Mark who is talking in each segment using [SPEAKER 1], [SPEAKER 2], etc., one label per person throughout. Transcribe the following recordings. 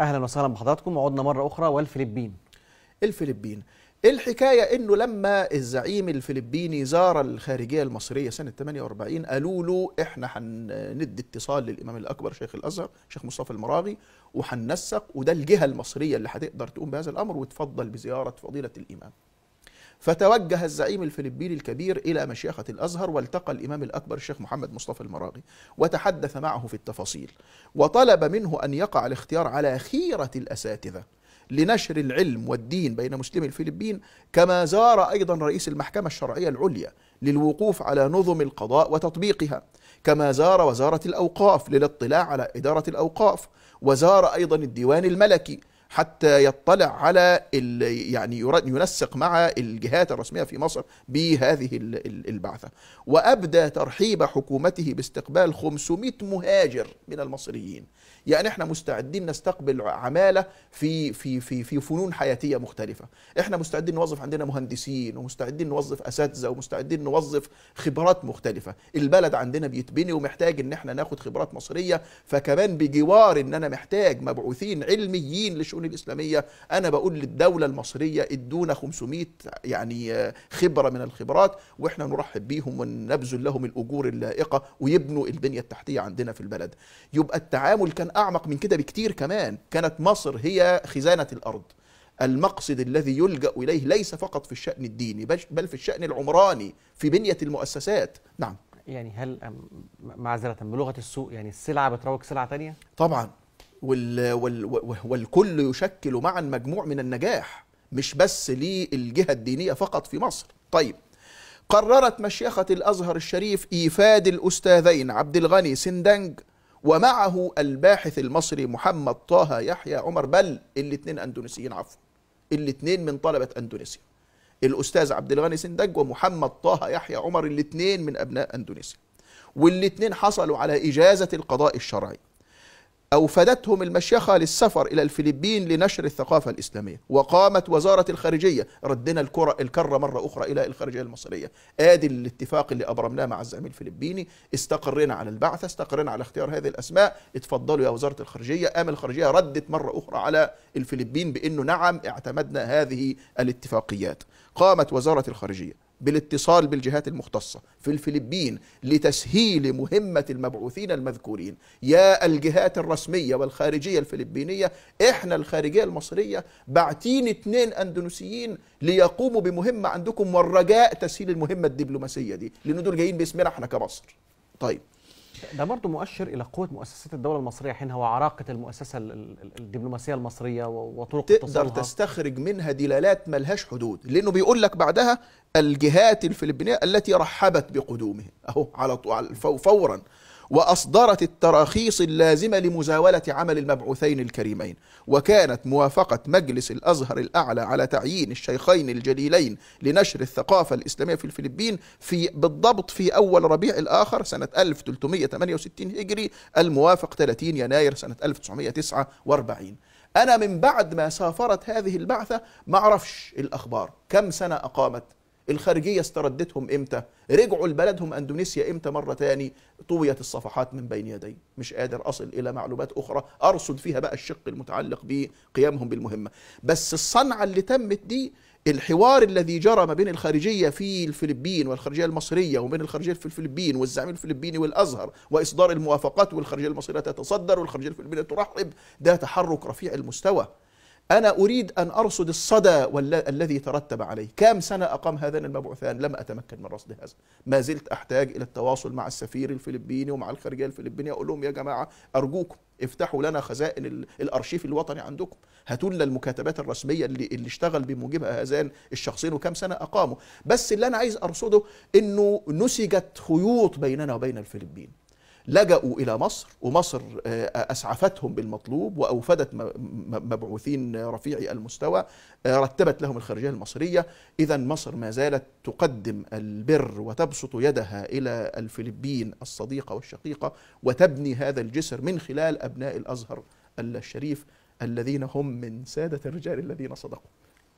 [SPEAKER 1] اهلا وسهلا بحضراتكم وعدنا مره اخرى والفلبين
[SPEAKER 2] الفلبين الحكاية انه لما الزعيم الفلبيني زار الخارجية المصرية سنة 48 قالوا له احنا هندي اتصال للامام الاكبر شيخ الازهر شيخ مصطفى المراغي وهننسق وده الجهة المصرية اللي هتقدر تقوم بهذا الامر وتفضل بزيارة فضيلة الامام فتوجه الزعيم الفلبيني الكبير إلى مشيخة الأزهر والتقى الإمام الأكبر الشيخ محمد مصطفى المراغي وتحدث معه في التفاصيل وطلب منه أن يقع الاختيار على خيرة الأساتذة لنشر العلم والدين بين مسلمي الفلبين كما زار أيضا رئيس المحكمة الشرعية العليا للوقوف على نظم القضاء وتطبيقها كما زار وزارة الأوقاف للاطلاع على إدارة الأوقاف وزار أيضا الديوان الملكي حتى يطلع على يعني ينسق مع الجهات الرسمية في مصر بهذه البعثة وأبدى ترحيب حكومته باستقبال 500 مهاجر من المصريين يعني احنا مستعدين نستقبل عماله في في في في فنون حياتيه مختلفه احنا مستعدين نوظف عندنا مهندسين ومستعدين نوظف اساتذه ومستعدين نوظف خبرات مختلفه البلد عندنا بيتبني ومحتاج ان احنا ناخد خبرات مصريه فكمان بجوار ان انا محتاج مبعوثين علميين لش الشؤون الاسلاميه انا بقول للدوله المصريه ادونا 500 يعني خبره من الخبرات واحنا نرحب بيهم ونبذل لهم الاجور اللائقه ويبنوا البنيه التحتيه عندنا في البلد يبقى التعامل كان اعمق من كده بكتير كمان كانت مصر هي خزانه الارض المقصد الذي يلجا اليه ليس فقط في الشان الديني بل في الشان العمراني في بنيه
[SPEAKER 1] المؤسسات نعم يعني هل معذره بلغه السوق يعني السلعه بتروج سلعه تانية طبعا وال وال والكل يشكل معا مجموع من
[SPEAKER 2] النجاح مش بس للجهة الدينية فقط في مصر طيب قررت مشيخة الأزهر الشريف إيفاد الأستاذين عبد الغني سندنج ومعه الباحث المصري محمد طه يحيى عمر بل الاثنين أندونيسيين عفوا الاثنين من طلبة أندونيسيا الأستاذ عبد الغني سندنج ومحمد طه يحيى عمر الاثنين من أبناء أندونيسيا والاثنين حصلوا على إجازة القضاء الشرعي أوفدتهم المشيخة للسفر إلى الفلبين لنشر الثقافة الإسلامية وقامت وزارة الخارجية ردنا الكرة, الكرة مرة أخرى إلى الخارجية المصرية آدي الاتفاق اللي أبرمناه مع الزعيم الفلبيني استقرينا على البعثة استقرينا على اختيار هذه الأسماء اتفضلوا يا وزارة الخارجية قام الخارجية ردت مرة أخرى على الفلبين بأنه نعم اعتمدنا هذه الاتفاقيات قامت وزارة الخارجية بالاتصال بالجهات المختصة في الفلبين لتسهيل مهمة المبعوثين المذكورين يا الجهات الرسمية والخارجية الفلبينية احنا الخارجية المصرية باعتين اثنين اندونسيين ليقوموا بمهمة عندكم والرجاء تسهيل المهمة الدبلوماسية دي لان دول جايين باسمنا احنا كمصر طيب
[SPEAKER 1] ده برضه مؤشر الى قوه مؤسسات الدوله المصريه حينها وعراقه المؤسسه الدبلوماسيه المصريه وطرق تقدر اتصالها.
[SPEAKER 2] تستخرج منها دلالات ملهاش حدود لانه بيقول لك بعدها الجهات الفلبينيه التي رحبت بقدومه اهو على فورا وأصدرت التراخيص اللازمة لمزاولة عمل المبعوثين الكريمين وكانت موافقة مجلس الأزهر الأعلى على تعيين الشيخين الجليلين لنشر الثقافة الإسلامية في الفلبين في بالضبط في أول ربيع الآخر سنة 1368 هجري الموافق 30 يناير سنة 1949 أنا من بعد ما سافرت هذه البعثة ما أعرفش الأخبار كم سنة أقامت الخارجيه استردتهم امتى رجعوا لبلدهم اندونيسيا امتى مره تاني طويت الصفحات من بين يدي مش قادر اصل الى معلومات اخرى ارصد فيها بقى الشق المتعلق بقيامهم بالمهمه بس الصنعه اللي تمت دي الحوار الذي جرى ما بين الخارجية في الفلبين والخارجية المصرية وبين الخارجية في الفلبين والزعيم الفلبيني والأزهر وإصدار الموافقات والخارجية المصرية تتصدر والخارجية الفلبينية ترحب ده تحرك رفيع المستوى أنا أريد أن أرصد الصدى الذي ترتب عليه كم سنة أقام هذان المبعوثان لم أتمكن من رصد هذا ما زلت أحتاج إلى التواصل مع السفير الفلبيني ومع الخارجية الفلبينية أقول لهم يا جماعة أرجوكم افتحوا لنا خزائن الارشيف الوطني عندكم هاتوا لنا المكاتبات الرسميه اللي, اللي اشتغل بموجبها هذان الشخصين وكم سنه اقاموا بس اللي انا عايز ارصده انه نسجت خيوط بيننا وبين الفلبين لجأوا إلى مصر ومصر آه، أسعفتهم بالمطلوب وأوفدت مبعوثين رفيعي المستوى آه، رتبت لهم الخارجية المصرية إذا مصر ما زالت تقدم البر وتبسط يدها إلى الفلبين الصديقة والشقيقة وتبني هذا الجسر من خلال أبناء الأزهر الشريف الذين هم من سادة الرجال الذين صدقوا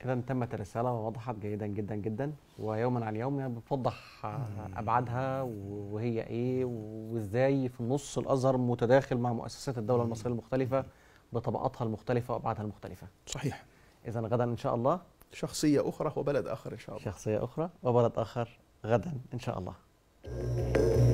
[SPEAKER 1] إذا تمت الرسالة ووضحت جيدا جدا جدا ويوما عن يوم يعني بتوضح آه، أبعادها وهي إيه وإزاي في النص الأزهر متداخل مع مؤسسات الدولة المصرية المختلفة بطبقاتها المختلفة وأبعادها المختلفة. صحيح. إذا غدا إن شاء الله شخصية أخرى وبلد آخر إن شاء الله. شخصية أخرى وبلد آخر غدا إن شاء الله.